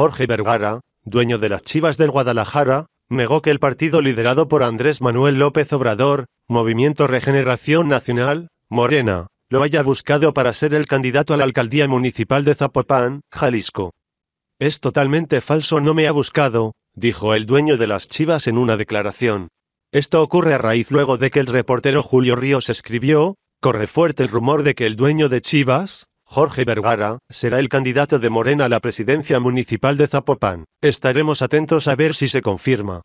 Jorge Vergara, dueño de las Chivas del Guadalajara, negó que el partido liderado por Andrés Manuel López Obrador, Movimiento Regeneración Nacional, Morena, lo haya buscado para ser el candidato a la alcaldía municipal de Zapopan, Jalisco. Es totalmente falso, no me ha buscado, dijo el dueño de las Chivas en una declaración. Esto ocurre a raíz luego de que el reportero Julio Ríos escribió, corre fuerte el rumor de que el dueño de Chivas, Jorge Vergara, será el candidato de Morena a la presidencia municipal de Zapopan. Estaremos atentos a ver si se confirma.